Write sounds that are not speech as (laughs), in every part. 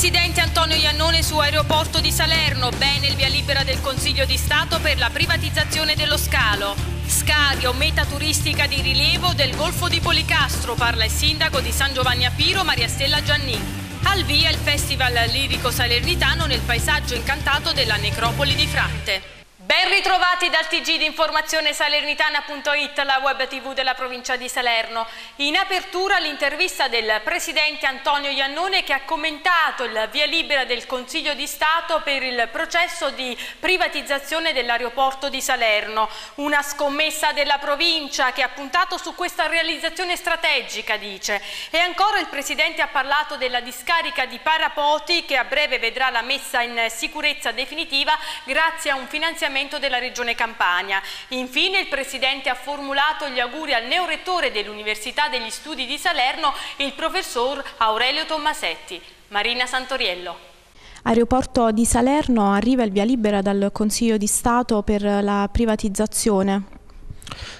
presidente Antonio Iannone su Aeroporto di Salerno, bene il via libera del Consiglio di Stato per la privatizzazione dello scalo. Scario, meta turistica di rilievo del Golfo di Policastro, parla il sindaco di San Giovanni a Piro, Maria Stella Gianni. Al via il Festival Lirico Salernitano nel paesaggio incantato della necropoli di Fratte. Ben ritrovati dal TG di informazione salernitana.it, la web tv della provincia di Salerno. In apertura l'intervista del presidente Antonio Iannone che ha commentato il via libera del Consiglio di Stato per il processo di privatizzazione dell'aeroporto di Salerno. Una scommessa della provincia che ha puntato su questa realizzazione strategica, dice. E ancora il presidente ha parlato della discarica di Parapoti che a breve vedrà la messa in sicurezza definitiva grazie a un finanziamento finanziamento della Regione Campania. Infine il Presidente ha formulato gli auguri al neorettore dell'Università degli Studi di Salerno, il professor Aurelio Tommasetti. Marina Santoriello. Aeroporto di Salerno arriva il via libera dal Consiglio di Stato per la privatizzazione.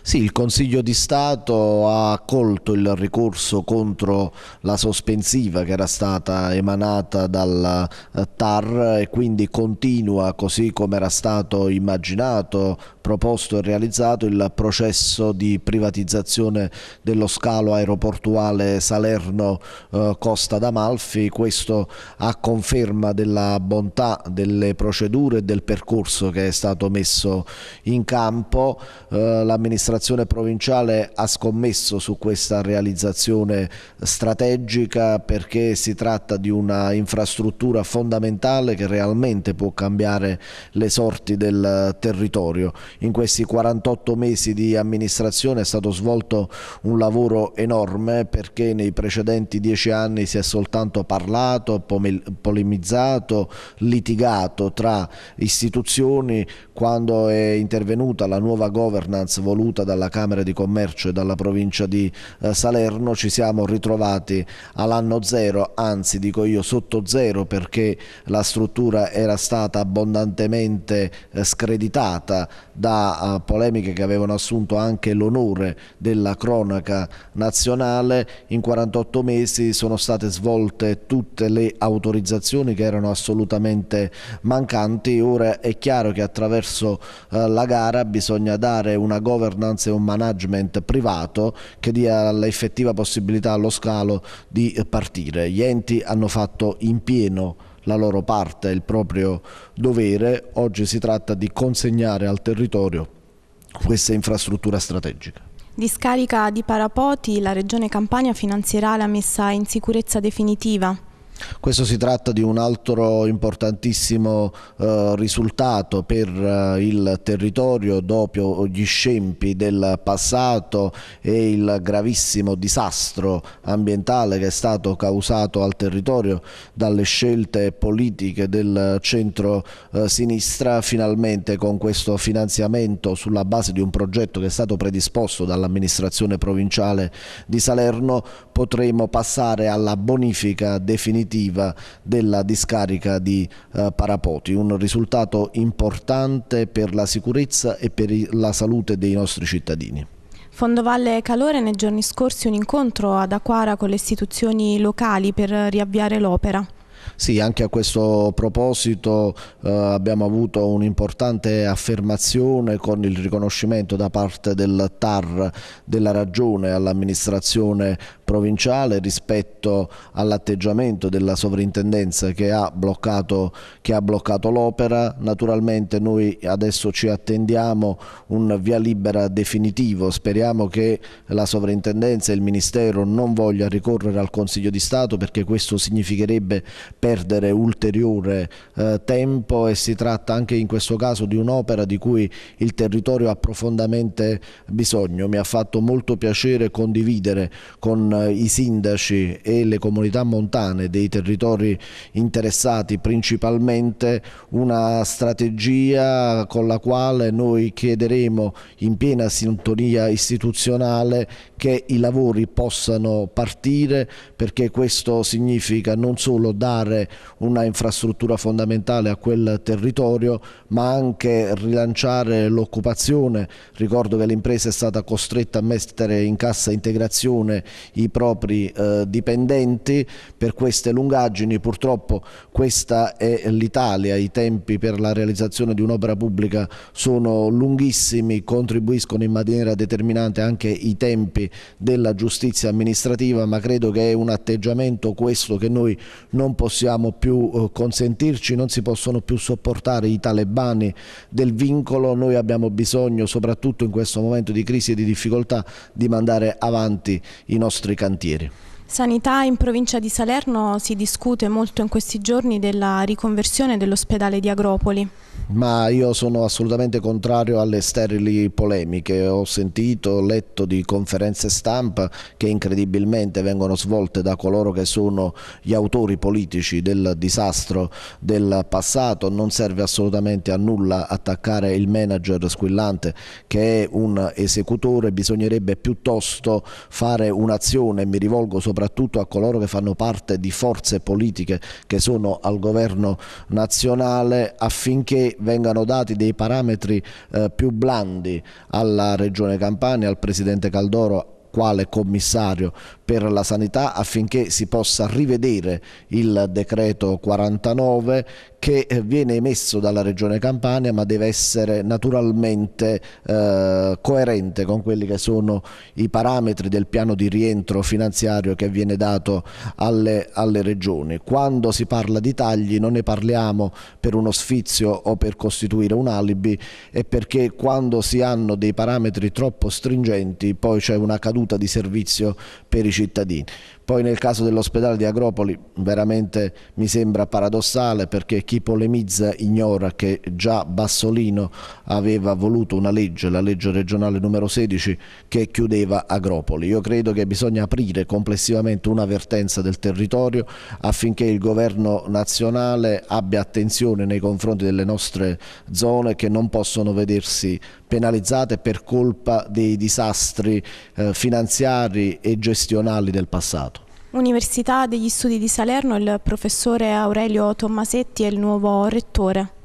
Sì, il Consiglio di Stato ha accolto il ricorso contro la sospensiva che era stata emanata dal eh, TAR e quindi continua così come era stato immaginato, proposto e realizzato il processo di privatizzazione dello scalo aeroportuale Salerno-Costa eh, d'Amalfi, questo a conferma della bontà delle procedure e del percorso che è stato messo in campo. Eh, la l'amministrazione provinciale ha scommesso su questa realizzazione strategica perché si tratta di una infrastruttura fondamentale che realmente può cambiare le sorti del territorio. In questi 48 mesi di amministrazione è stato svolto un lavoro enorme perché nei precedenti 10 anni si è soltanto parlato, polemizzato, litigato tra istituzioni quando è intervenuta la nuova governance voluta dalla Camera di Commercio e dalla provincia di eh, Salerno, ci siamo ritrovati all'anno zero, anzi dico io sotto zero perché la struttura era stata abbondantemente eh, screditata da eh, polemiche che avevano assunto anche l'onore della cronaca nazionale. In 48 mesi sono state svolte tutte le autorizzazioni che erano assolutamente mancanti. Ora è chiaro che attraverso la gara bisogna dare una gol governance e un management privato che dia l'effettiva possibilità allo scalo di partire. Gli enti hanno fatto in pieno la loro parte, il proprio dovere, oggi si tratta di consegnare al territorio questa infrastruttura strategica. Discarica di Parapoti, la Regione Campania finanzierà la messa in sicurezza definitiva. Questo si tratta di un altro importantissimo eh, risultato per eh, il territorio dopo gli scempi del passato e il gravissimo disastro ambientale che è stato causato al territorio dalle scelte politiche del centro-sinistra. Eh, Finalmente con questo finanziamento sulla base di un progetto che è stato predisposto dall'amministrazione provinciale di Salerno potremo passare alla bonifica definitiva definitiva della discarica di eh, Parapoti, un risultato importante per la sicurezza e per la salute dei nostri cittadini. Fondovalle Calore nei giorni scorsi un incontro ad Aquara con le istituzioni locali per riavviare l'opera. Sì, anche a questo proposito eh, abbiamo avuto un'importante affermazione con il riconoscimento da parte del TAR della Ragione all'amministrazione provinciale rispetto all'atteggiamento della sovrintendenza che ha bloccato, bloccato l'opera. Naturalmente noi adesso ci attendiamo un via libera definitivo, speriamo che la sovrintendenza e il Ministero non voglia ricorrere al Consiglio di Stato perché questo significherebbe per perdere ulteriore eh, tempo e si tratta anche in questo caso di un'opera di cui il territorio ha profondamente bisogno. Mi ha fatto molto piacere condividere con eh, i sindaci e le comunità montane dei territori interessati principalmente una strategia con la quale noi chiederemo in piena sintonia istituzionale che i lavori possano partire perché questo significa non solo dare dare una infrastruttura fondamentale a quel territorio, ma anche rilanciare l'occupazione. Ricordo che l'impresa è stata costretta a mettere in cassa integrazione i propri eh, dipendenti per queste lungaggini. Purtroppo questa è l'Italia, i tempi per la realizzazione di un'opera pubblica sono lunghissimi, contribuiscono in maniera determinante anche i tempi della giustizia amministrativa, ma credo che è un atteggiamento questo che noi non possiamo possiamo più eh, consentirci, non si possono più sopportare i talebani del vincolo, noi abbiamo bisogno soprattutto in questo momento di crisi e di difficoltà di mandare avanti i nostri cantieri. Sanità in provincia di Salerno si discute molto in questi giorni della riconversione dell'ospedale di Agropoli. Ma io sono assolutamente contrario alle sterili polemiche. Ho sentito, ho letto di conferenze stampa che incredibilmente vengono svolte da coloro che sono gli autori politici del disastro del passato. Non serve assolutamente a nulla attaccare il manager squillante che è un esecutore. Bisognerebbe piuttosto fare un'azione, mi rivolgo soprattutto soprattutto a coloro che fanno parte di forze politiche che sono al governo nazionale affinché vengano dati dei parametri eh, più blandi alla Regione Campania, al Presidente Caldoro, quale commissario per la sanità affinché si possa rivedere il decreto 49 che eh, viene emesso dalla Regione Campania ma deve essere naturalmente eh, coerente con quelli che sono i parametri del piano di rientro finanziario che viene dato alle, alle regioni. Quando si parla di tagli non ne parliamo per uno sfizio o per costituire un alibi è perché quando si hanno dei parametri troppo stringenti poi c'è una caduta caduta di servizio per i cittadini. Poi nel caso dell'ospedale di Agropoli veramente mi sembra paradossale perché chi polemizza ignora che già Bassolino aveva voluto una legge, la legge regionale numero 16, che chiudeva Agropoli. Io credo che bisogna aprire complessivamente una vertenza del territorio affinché il governo nazionale abbia attenzione nei confronti delle nostre zone che non possono vedersi penalizzate per colpa dei disastri eh, finanziari e gestionali del passato. Università degli Studi di Salerno il professore Aurelio Tommasetti è il nuovo rettore.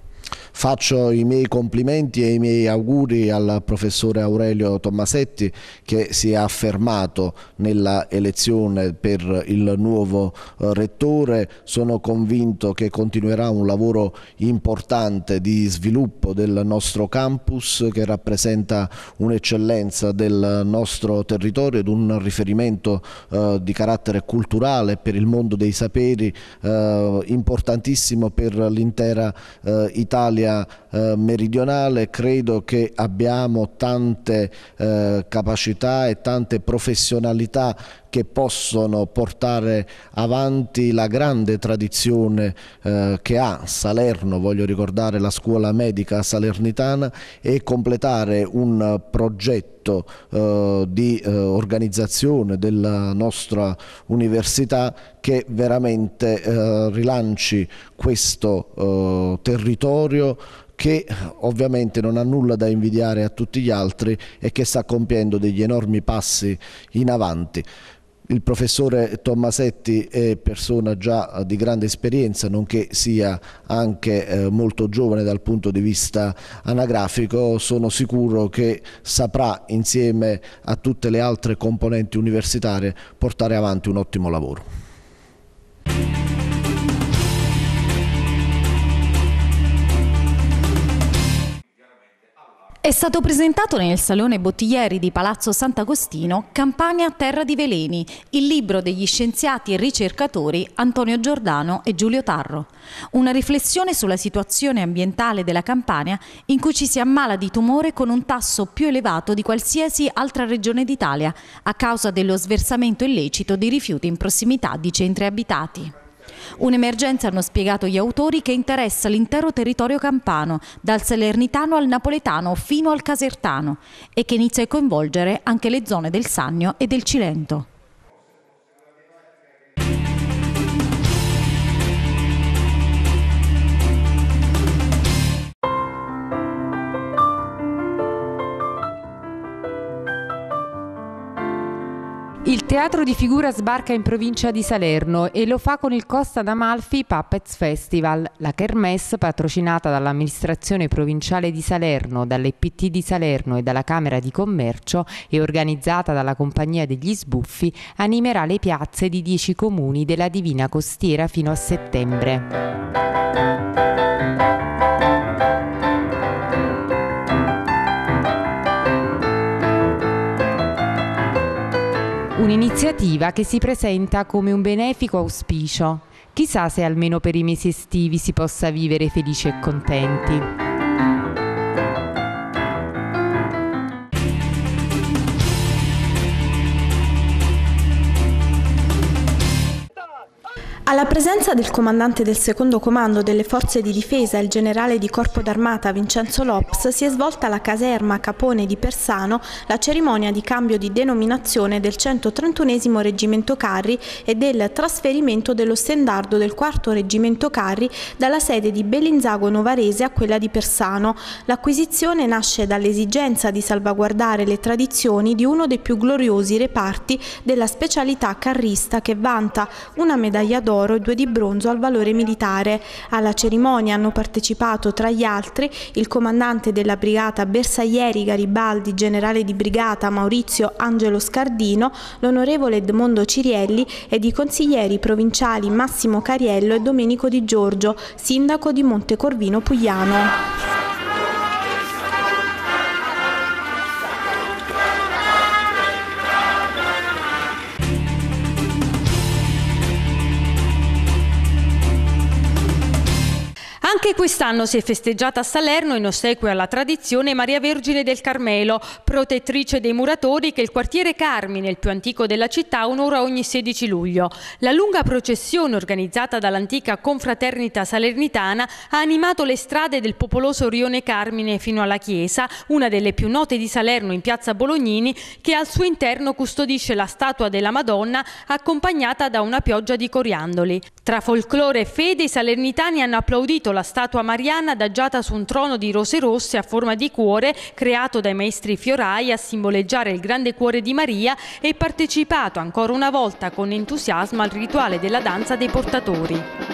Faccio i miei complimenti e i miei auguri al professore Aurelio Tommasetti che si è affermato nella elezione per il nuovo eh, rettore. Sono convinto che continuerà un lavoro importante di sviluppo del nostro campus che rappresenta un'eccellenza del nostro territorio ed un riferimento eh, di carattere culturale per il mondo dei saperi eh, importantissimo per l'intera Italia dell'Italia eh, meridionale, credo che abbiamo tante eh, capacità e tante professionalità che possono portare avanti la grande tradizione eh, che ha Salerno, voglio ricordare la scuola medica salernitana e completare un progetto eh, di eh, organizzazione della nostra università che veramente eh, rilanci questo eh, territorio che ovviamente non ha nulla da invidiare a tutti gli altri e che sta compiendo degli enormi passi in avanti. Il professore Tommasetti è persona già eh, di grande esperienza, nonché sia anche eh, molto giovane dal punto di vista anagrafico. Sono sicuro che saprà, insieme a tutte le altre componenti universitarie, portare avanti un ottimo lavoro. È stato presentato nel Salone Bottiglieri di Palazzo Sant'Agostino Campania Terra di Veleni, il libro degli scienziati e ricercatori Antonio Giordano e Giulio Tarro. Una riflessione sulla situazione ambientale della Campania in cui ci si ammala di tumore con un tasso più elevato di qualsiasi altra regione d'Italia a causa dello sversamento illecito di rifiuti in prossimità di centri abitati. Un'emergenza, hanno spiegato gli autori, che interessa l'intero territorio campano, dal salernitano al napoletano fino al casertano, e che inizia a coinvolgere anche le zone del Sannio e del Cilento. Teatro di Figura sbarca in provincia di Salerno e lo fa con il Costa d'Amalfi Puppets Festival. La Kermesse, patrocinata dall'amministrazione provinciale di Salerno, dall'EPT di Salerno e dalla Camera di Commercio e organizzata dalla Compagnia degli Sbuffi, animerà le piazze di dieci comuni della Divina Costiera fino a settembre. Un'iniziativa che si presenta come un benefico auspicio. Chissà se almeno per i mesi estivi si possa vivere felici e contenti. la presenza del comandante del secondo comando delle forze di difesa, il generale di corpo d'armata Vincenzo Lops, si è svolta alla caserma Capone di Persano la cerimonia di cambio di denominazione del 131 Reggimento Carri e del trasferimento dello stendardo del quarto Reggimento Carri dalla sede di Bellinzago Novarese a quella di Persano. L'acquisizione nasce dall'esigenza di salvaguardare le tradizioni di uno dei più gloriosi reparti della specialità carrista che vanta una medaglia d'oro d'oro e due di bronzo al valore militare. Alla cerimonia hanno partecipato tra gli altri il comandante della brigata Bersaglieri Garibaldi, generale di brigata Maurizio Angelo Scardino, l'onorevole Edmondo Cirielli ed i consiglieri provinciali Massimo Cariello e Domenico Di Giorgio, sindaco di Montecorvino Pugliano. Anche quest'anno si è festeggiata a Salerno in ossequio alla tradizione Maria Vergine del Carmelo, protettrice dei muratori che il quartiere Carmine, il più antico della città, onora ogni 16 luglio. La lunga processione organizzata dall'antica confraternita salernitana ha animato le strade del popoloso rione Carmine fino alla chiesa, una delle più note di Salerno in piazza Bolognini, che al suo interno custodisce la statua della Madonna accompagnata da una pioggia di coriandoli. Tra folklore e fede i salernitani hanno applaudito la la statua mariana adagiata su un trono di rose rosse a forma di cuore creato dai maestri fiorai a simboleggiare il grande cuore di Maria e partecipato ancora una volta con entusiasmo al rituale della danza dei portatori.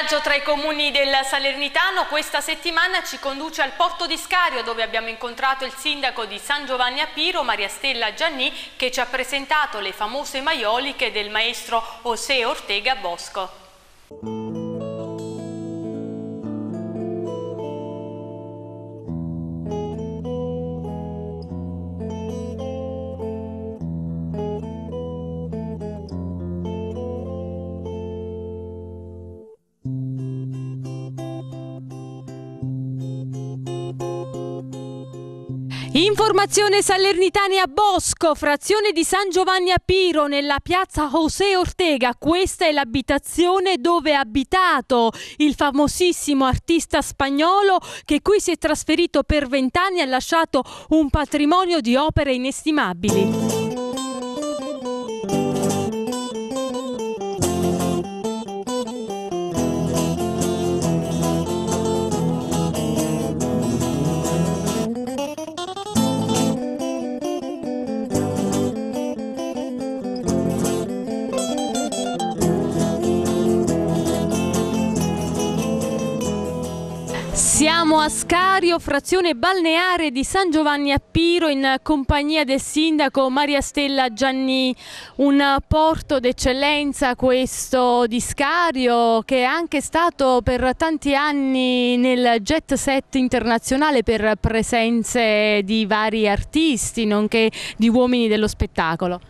viaggio tra i comuni del Salernitano questa settimana ci conduce al porto di Scario dove abbiamo incontrato il sindaco di San Giovanni a Piro, Maria Stella Gianni, che ci ha presentato le famose maioliche del maestro José Ortega Bosco. Informazione Salernitania Bosco, frazione di San Giovanni a Piro, nella piazza José Ortega. Questa è l'abitazione dove è abitato il famosissimo artista spagnolo che qui si è trasferito per vent'anni e ha lasciato un patrimonio di opere inestimabili. Siamo a Scario, frazione balneare di San Giovanni a Piro in compagnia del sindaco Maria Stella Gianni, un porto d'eccellenza questo di Scario che è anche stato per tanti anni nel jet set internazionale per presenze di vari artisti nonché di uomini dello spettacolo.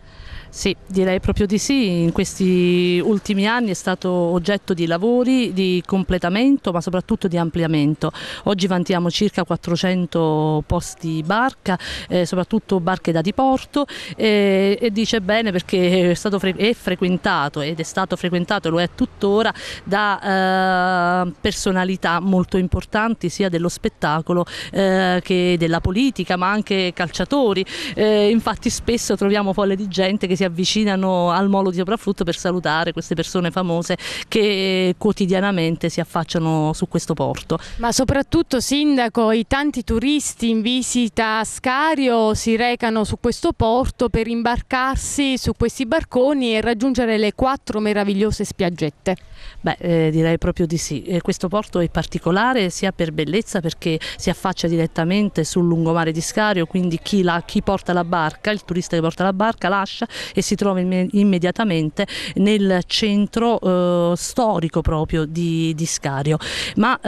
Sì, direi proprio di sì, in questi ultimi anni è stato oggetto di lavori di completamento ma soprattutto di ampliamento. Oggi vantiamo circa 400 posti barca, eh, soprattutto barche da diporto eh, e dice bene perché è stato fre è frequentato ed è stato frequentato e lo è tuttora da eh, personalità molto importanti sia dello spettacolo eh, che della politica ma anche calciatori. Eh, infatti spesso troviamo folle di gente che si avvicinano al molo di sopraffrutto per salutare queste persone famose che quotidianamente si affacciano su questo porto. Ma soprattutto Sindaco, i tanti turisti in visita a Scario si recano su questo porto per imbarcarsi su questi barconi e raggiungere le quattro meravigliose spiaggette. Beh, eh, direi proprio di sì. Eh, questo porto è particolare sia per bellezza perché si affaccia direttamente sul lungomare di Scario, quindi chi, la, chi porta la barca, il turista che porta la barca lascia e si trova immediatamente nel centro eh, storico proprio di, di Scario. Ma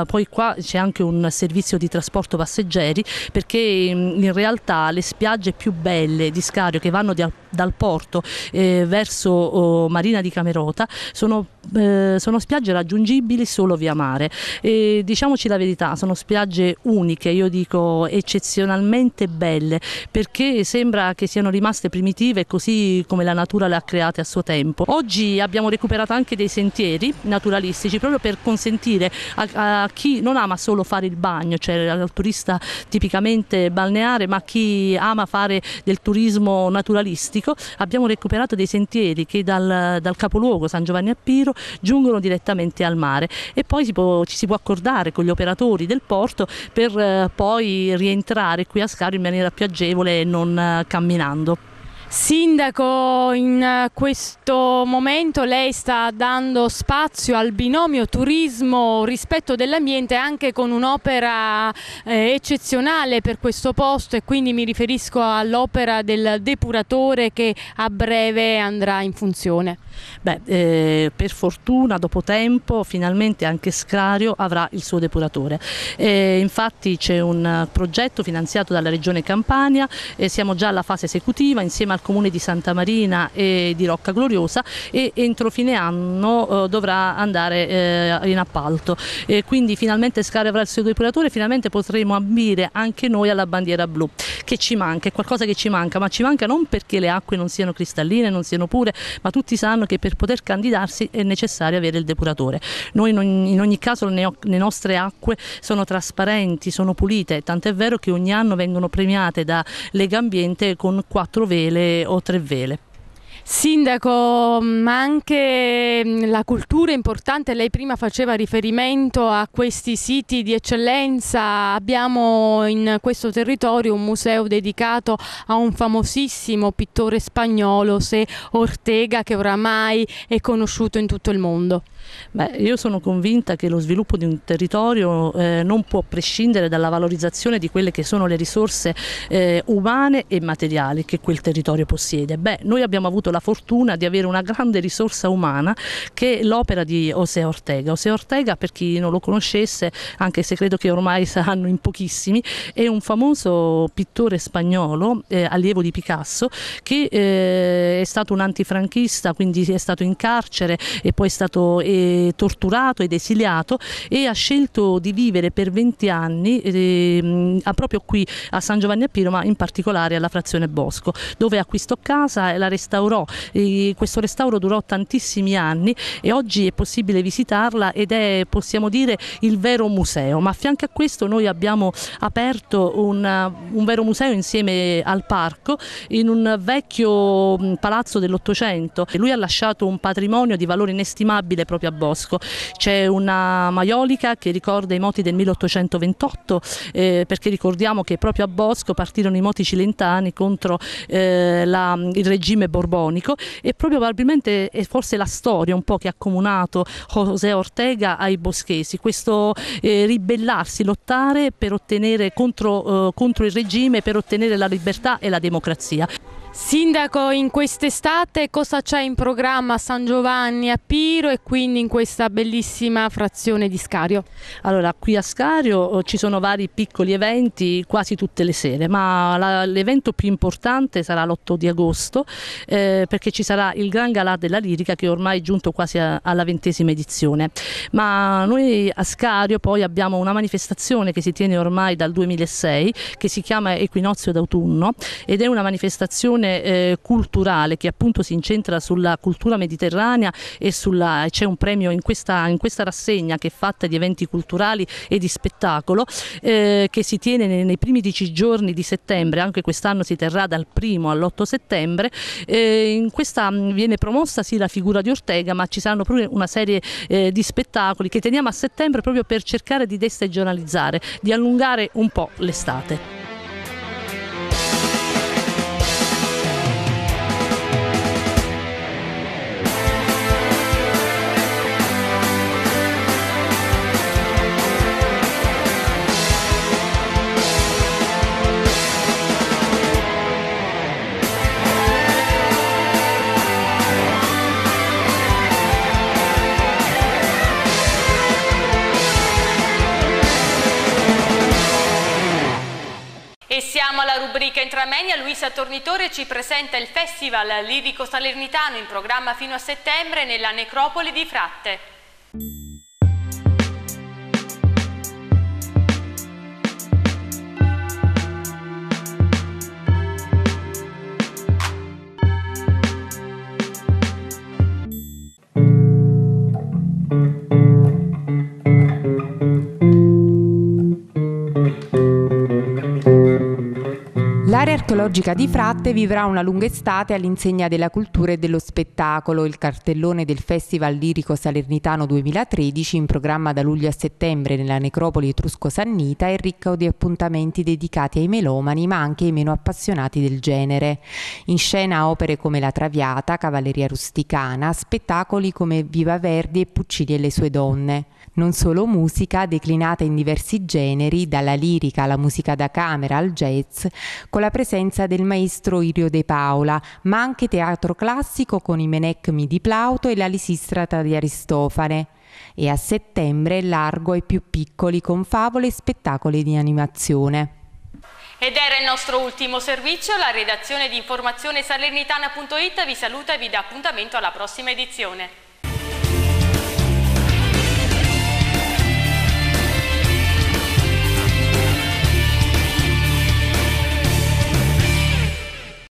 eh, poi qua c'è anche un servizio di trasporto passeggeri perché mm, in realtà le spiagge più belle di Scario che vanno da dal porto eh, verso oh, Marina di Camerota sono, eh, sono, spiagge raggiungibili solo via mare e, diciamoci la verità sono spiagge uniche io dico eccezionalmente belle perché sembra che siano rimaste primitive così come la natura le ha create a suo tempo oggi abbiamo recuperato anche dei sentieri naturalistici proprio per consentire a, a chi non ama solo fare il bagno cioè al turista tipicamente balneare ma chi ama fare del turismo naturalistico turistico, abbiamo recuperato dei sentieri che dal, dal capoluogo San Giovanni a Piro giungono direttamente al mare e poi si può, ci si può accordare con gli operatori del porto per eh, poi rientrare qui a Scaro in maniera più agevole e non eh, camminando. Sindaco, in eh, questo momento lei sta dando spazio al binomio turismo rispetto dell'ambiente anche con un'opera eh, eccezionale per questo posto e quindi mi riferisco all'opera del depuratore che a breve andrà in funzione. Beh, eh, per fortuna dopo tempo finalmente anche Scrario avrà il suo depuratore. Eh, infatti c'è un progetto finanziato dalla Regione Campania, e eh, siamo già alla fase esecutiva insieme al al comune di Santa Marina e di Rocca Gloriosa e entro fine anno eh, dovrà andare eh, in appalto. E quindi finalmente Scare avrà il suo depuratore e finalmente potremo ambire anche noi alla bandiera blu che ci manca, è qualcosa che ci manca, ma ci manca non perché le acque non siano cristalline, non siano pure, ma tutti sanno che per poter candidarsi è necessario avere il depuratore. Noi in ogni, caso le, nostre acque sono trasparenti, sono pulite, tant'è vero che ogni anno vengono premiate da Lega Ambiente con quattro vele o tre vele. Sindaco, ma mm, anche mm, la cultura è importante, lei prima faceva riferimento a questi siti di eccellenza, abbiamo in questo territorio un museo dedicato a un famosissimo pittore spagnolo, Se Ortega, che oramai è conosciuto in tutto il mondo. Beh, io sono convinta che lo sviluppo di un territorio eh, non può prescindere dalla valorizzazione di quelle che sono le risorse eh, umane e materiali che quel territorio possiede. Beh, noi abbiamo avuto la fortuna di avere una grande risorsa umana che è l'opera di Osea Ortega. Osea Ortega, per chi non lo conoscesse, anche se credo che ormai (laughs) saranno in pochissimi, è un famoso pittore spagnolo, eh, allievo di Picasso, che eh, è stato un antifranchista, quindi è stato in carcere e poi è stato... È eh, torturato ed esiliato e ha scelto di vivere per 20 anni eh, proprio qui a San Giovanni a Piro ma in particolare alla frazione Bosco dove acquistò casa e la restaurò. E questo restauro durò tantissimi anni e oggi è possibile visitarla ed è possiamo dire il vero museo ma a fianco a questo noi abbiamo aperto un, un vero museo insieme al parco in un vecchio palazzo dell'Ottocento. Lui ha lasciato un patrimonio di valore inestimabile proprio a a Bosco. C'è una maiolica che ricorda i moti del 1828 eh, perché ricordiamo che proprio a Bosco partirono i moti cilentani contro eh, la, il regime borbonico e proprio probabilmente è forse la storia un po' che ha accomunato José Ortega ai boschesi, questo eh, ribellarsi, lottare per ottenere contro, eh, contro il regime, per ottenere la libertà e la democrazia. Sindaco, in quest'estate cosa c'è in programma a San Giovanni, a Piro e quindi in questa bellissima frazione di Scario? Allora, qui a Scario eh, ci sono vari piccoli eventi quasi tutte le sere, ma l'evento più importante sarà l'8 di agosto eh, perché ci sarà il Gran Galà della Lirica che ormai è giunto quasi a, alla ventesima edizione. Ma noi a Scario poi abbiamo una manifestazione che si tiene ormai dal 2006 che si chiama Equinozio d'autunno ed è una manifestazione manifestazione eh, culturale che appunto si incentra sulla cultura mediterranea e c'è un premio in questa, in questa, rassegna che è fatta di eventi culturali e di spettacolo eh, che si tiene nei, nei, primi dieci giorni di settembre, anche quest'anno si terrà dal primo all'8 settembre. Eh, in questa mm, viene promossa sì la figura di Ortega ma ci saranno pure una serie eh, di spettacoli che teniamo a settembre proprio per cercare di destagionalizzare, di allungare un po' l'estate. Armenia Luisa Tornitore ci presenta il Festival Lirico Salernitano in programma fino a settembre nella necropoli di Fratte. Zoologica di Fratte vivrà una lunga estate all'insegna della cultura e dello spettacolo. Il cartellone del Festival Lirico Salernitano 2013, in programma da luglio a settembre nella necropoli etrusco-sannita, è ricco di appuntamenti dedicati ai melomani, ma anche ai meno appassionati del genere. In scena opere come La Traviata, Cavalleria Rusticana, spettacoli come Viva Verdi e Puccini e le sue donne non solo musica, declinata in diversi generi, dalla lirica alla musica da camera al jazz, con la presenza del maestro Irio De Paola, ma anche teatro classico con i Menecmi di Plauto e la Lisistrata di Aristofane e a settembre largo ai più piccoli con favole e spettacoli di animazione. Ed era il nostro ultimo servizio, la redazione di informazione salernitana.it vi saluta e vi dà appuntamento alla prossima edizione.